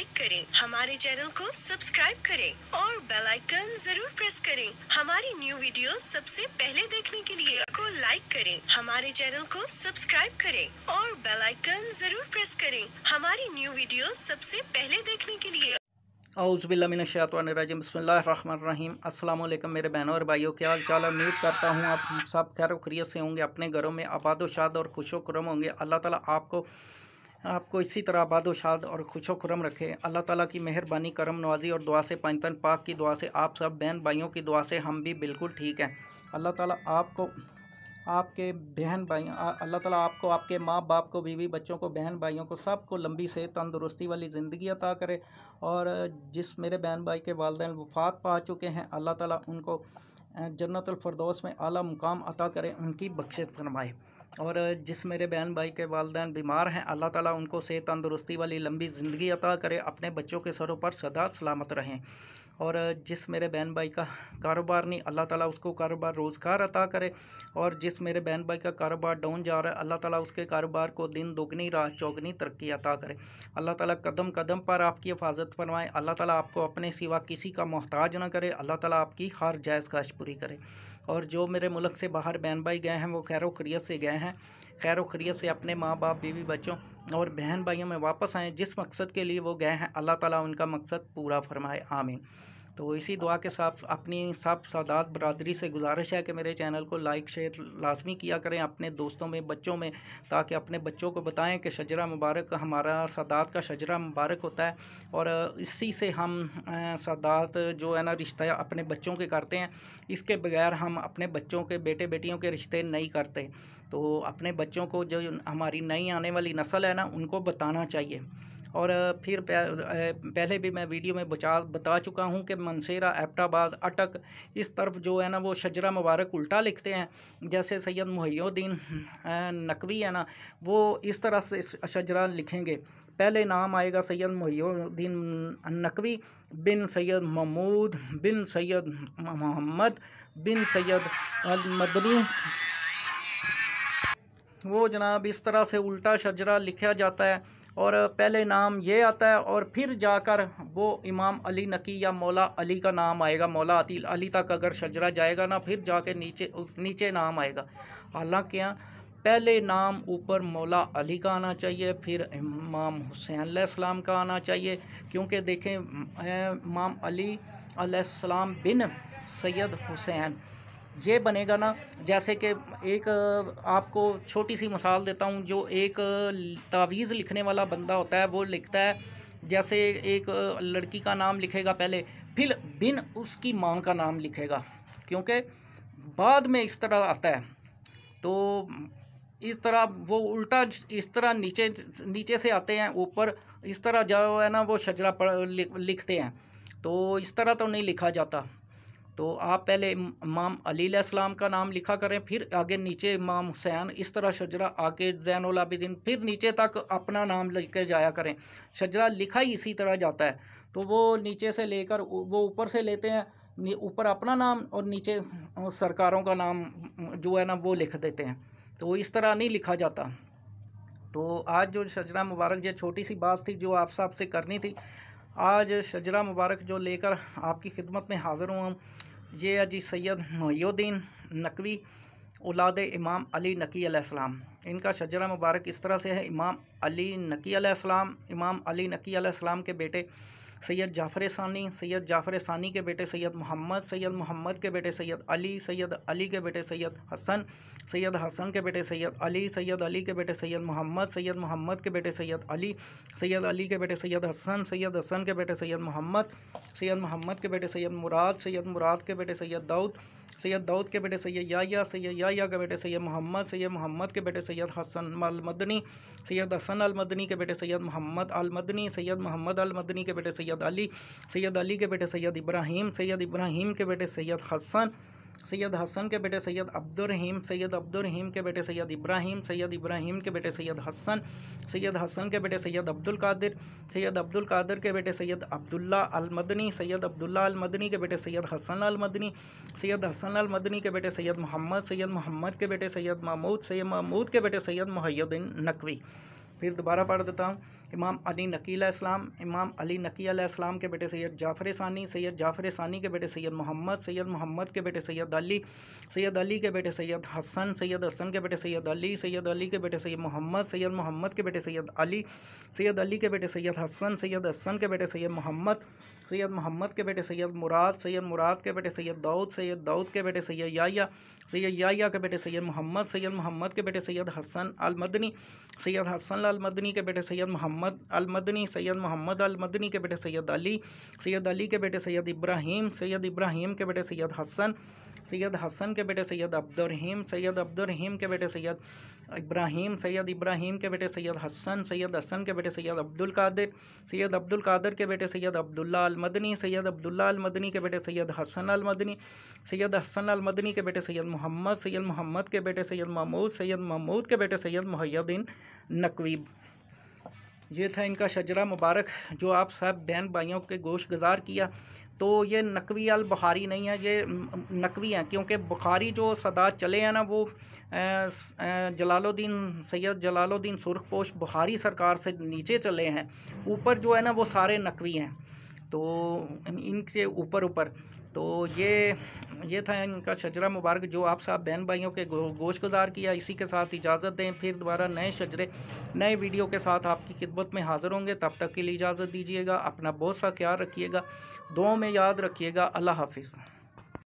like करें हमारे channel को सब्सक्राइब करें और बेल आइकन जरूर प्रेस करें हमारी न्यू वीडियो सबसे पहले देखने के लिए को लाइक करें हमारे चैनल को सब्सक्राइब करें और बेल आइकन जरूर प्रेस करें हमारी न्यू वीडियो सबसे पहले देखने के लिए रहीम अस्सलाम वालेकुम मेरे बहनों और भाइयों क्या हाल चाल उम्मीद करता हूँ आप सब खैर खरीत से होंगे अपने घरों में आबाद शाद और खुशो होंगे अल्लाह ताला आपको आपको इसी तरह आबादोशाद और खुशो खुरम रखे अल्लाह ताला की मेहरबानी करम नवाजी और दुआ से पंचतन पाक की दुआ से आप सब बहन भाइयों की दुआ से हम भी बिल्कुल ठीक हैं अल्लाह ताला आपको आपके बहन भाई अल्लाह ताला आपको आपके माँ बाप को बीवी बच्चों को बहन भाइयों को सबको लंबी से तंदुरुस्ती वाली ज़िंदगी अता करे और जिस मेरे बहन भाई के वालदे वफात पा चुके हैं अल्लाह ताला उनको जन्नतफरदोस में आला मुकाम अता करे उनकी बख्शिश फरमाए और जिस मेरे बहन भाई के वालदे बीमार हैं अल्लाह ताला उनको सेहत तंदुरुस्ती वाली लंबी ज़िंदगी अता करे अपने बच्चों के सरों पर सदा सलामत रहें और जिस मेरे बहन भाई का कारोबार नहीं अल्लाह ताला उसको कारोबार रोज़गार अता करे और जिस मेरे बहन भाई का कारोबार डाउन जा रहा है अल्लाह ताला उसके कारोबार को दिन दोगनी रात चौगनी तरक्की अता करे अल्लाह ताला कदम कदम पर आपकी हिफाजत फरमाए अल्लाह ताला आपको अपने सिवा किसी का मोहताज ना करे अल्लाह ताला आपकी हर जायज़ काश पूरी करे और जो मेरे मुल्क से बाहर बहन भाई गए हैं वो खैर वरीत से गए हैं खैर खैरियत से अपने माँ बाप बीवी बच्चों और बहन भाइयों में वापस आएँ जिस मकसद के लिए वो गए हैं अल्लाह ताला उनका मकसद पूरा फरमाए आमीन तो इसी दुआ के साथ अपनी सब सादात बरदरी से गुजारिश है कि मेरे चैनल को लाइक शेयर लाजमी किया करें अपने दोस्तों में बच्चों में ताकि अपने बच्चों को बताएं कि शजरा मुबारक हमारा सादात का शजरा मुबारक होता है और इसी से हम सादात जो है ना रिश्ता अपने बच्चों के करते हैं इसके बगैर हम अपने बच्चों के बेटे बेटियों के रिश्ते नहीं करते तो अपने बच्चों को जो हमारी नई आने वाली नस्ल है ना उनको बताना चाहिए और फिर पहले भी मैं वीडियो में बचा बता चुका हूँ कि मनसेरा एपटाबाद अटक इस तरफ जो है ना वो शजरा मुबारक उल्टा लिखते हैं जैसे सैयद मुहैद्दीन नकवी है ना वो इस तरह से शजरा लिखेंगे पहले नाम आएगा सैयद मुहैद्दीन नकवी बिन सैयद महमूद बिन सैयद मोहम्मद बिन सैयद अलमदनी वो जनाब इस तरह से उल्टा शजरा लिखा जाता है और पहले नाम ये आता है और फिर जाकर वो इमाम अली नकी या मौला अली का नाम आएगा मौला अतील अली तक अगर शजरा जाएगा ना फिर जाके नीचे नीचे नाम आएगा हालांकि यहाँ पहले नाम ऊपर मौला अली का आना चाहिए फिर इमाम हुसैन सलाम का आना चाहिए क्योंकि देखें इमाम अली सलाम बिन सैयद हुसैन ये बनेगा ना जैसे कि एक आपको छोटी सी मिसाल देता हूँ जो एक तावीज़ लिखने वाला बंदा होता है वो लिखता है जैसे एक लड़की का नाम लिखेगा पहले फिर बिन उसकी माँ का नाम लिखेगा क्योंकि बाद में इस तरह आता है तो इस तरह वो उल्टा इस तरह नीचे नीचे से आते हैं ऊपर इस तरह जो है ना वो शजरा पढ़ लिखते हैं तो इस तरह तो नहीं लिखा जाता तो आप पहले इमाम अलीसम का नाम लिखा करें फिर आगे नीचे इमाम हुसैन इस तरह शजरा आगे अलाबिदीन फिर नीचे तक अपना नाम लेके जाया करें शजरा लिखा ही इसी तरह जाता है तो वो नीचे से लेकर वो ऊपर से लेते हैं ऊपर अपना नाम और नीचे सरकारों का नाम जो है ना वो लिख देते हैं तो इस तरह नहीं लिखा जाता तो आज जो शजरा मुबारक जो छोटी सी बात थी जो आप सबसे करनी थी आज शजरा मुबारक जो लेकर आपकी खिदमत में हाज़िर हूँ ये अजी सैयद मोहुद्दीन नकवी उलाद इमाम अली नकी अलैहिस्सलाम इनका शजरा मुबारक इस तरह से है इमाम अली नकी अलैहिस्सलाम इमाम अली नकी अलैहिस्सलाम के बेटे सैयद जाफ़र सानी सैयद जाफ़र सानी के बेटे सैयद मोहम्मद सैयद मोहम्मद के बेटे सैयद अली सैयद अली के बेटे सैयद हसन सैयद हसन के बेटे सैयद अली सैयद अली के बेटे सैयद मोहम्मद सैयद मोहम्मद के बेटे सैयद अली सैयद अली के बेटे सैयद हसन सैयद हसन के बेटे सैयद मोहम्मद सैयद मोहम्मद के बेटे सैयद मुराद सैयद मुराद के बेटे सैयद दाऊद सैयद दाऊद के बेटे सैयद याया सैयद याया के बेटे सैयद मोहम्मद सैयद मोहम्मद के बेटे सैयद हसन अल मदनी सैयद हसन अल मदनी के बेटे सैयद मोहम्मद अल मदनी सैयद मोहम्मद अल मदनी के बेटे सैयद सैयद अली सैयद अली के बेटे सैयद इब्राहिम सैयद इब्राहिम के बेटे सैयद हसन सैयद हसन के बेटे सैयद अब्दुलरहीम सैयद अब्दुलरहीम के बेटे सैयद इब्राहिम सैयद इब्राहिम के बेटे सैयद हसन सैयद हसन के बेटे सैयद अब्दुल कादिर सैयद अब्दुल कादिर के बेटे सैयद अब्दुल्ला अलमदनी सैयद अब्दुल्ला मदनी के बेटे सैयद हसन अलमदनी सैयद हसन मदनी के बेटे सैयद मोहम्मद सैयद मोहम्मद के बेटे सैयद महमूद सैयद महमूद के बेटे सैयद मुहैद्दीन नकवी फिर दोबारा पढ़ देता हूँ इमाम अली नकी इस्लाम इमाम अली नकी इस्लाम के बेटे सैयद जाफ़र सानी सैयद जाफ़र सानी के बेटे सैयद मोहम्मद सैयद मोहम्मद के बेटे सैयद अली सैयद अली के बेटे सैयद हसन सैयद हसन के बेटे सैयद अली सैयद अली के बेटे सैयद मोहम्मद सैयद मोहम्मद के बेटे सैयद अली सैयद अली के बेटे सैयद हसन सैयद हसन के बेटे सैयद मोहम्मद सैयद मोहम्मद के बेटे सैयद मुराद सैयद मुराद के बेटे सैयद दाऊद सैयद दाऊद के बेटे सैयद याया सैयद याया के बेटे सैयद मोहम्मद सैयद मोहम्मद के बेटे सैयद हसन अल मदनी सैयद हसन अल मदनी के बेटे सैयद मोहम्मद अल मदनी सैयद मोहम्मद अल मदनी के बेटे सैयद अली सैयद अली के बेटे सैयद इब्राहिम सैयद इब्राहिम के बेटे सैयद हसन सैयद हसन के बेटे सैयद अब्दुलरहीम सैयद अब्दुलरहीम के बेटे सैयद इब्राहिम सैयद इब्राहिम के बेटे सैयद हसन सैयद हसन के बेटे सैयद अब्दुल कादिर सैयद अब्दुल कादिर के बेटे सैयद अब्दुल्ला अल मदनी सैयद अब्दुल्ला अल मदनी के बेटे सैयद हसन अल मदनी सैयद हसन अल मदनी के बेटे सैयद मोहम्मद सैयद मोहम्मद के बेटे सैयद महमूद सैयद महमूद के बेटे सैयद मुहैद्दीन नकवीब ये था इनका शजरा मुबारक जो आप सब बहन भाइयों के गोश गुजार किया तो ये नकवी अल बुखारी नहीं है ये नकवी हैं क्योंकि बुखारी जो सदा चले हैं ना वो जलालुद्दीन सैयद जलालुद्दीन सुरखपोश बुखारी सरकार से नीचे चले हैं ऊपर जो है ना वो सारे नकवी हैं तो इनसे ऊपर ऊपर तो ये ये था इनका शजरा मुबारक जो आप साहब बहन भाइयों के गोश गुजार किया इसी के साथ इजाज़त दें फिर दोबारा नए शजरे नए वीडियो के साथ आपकी खिदमत में हाज़िर होंगे तब तक के लिए इजाज़त दीजिएगा अपना बहुत सा ख्याल रखिएगा दो में याद रखिएगा अल्लाह हाफिज़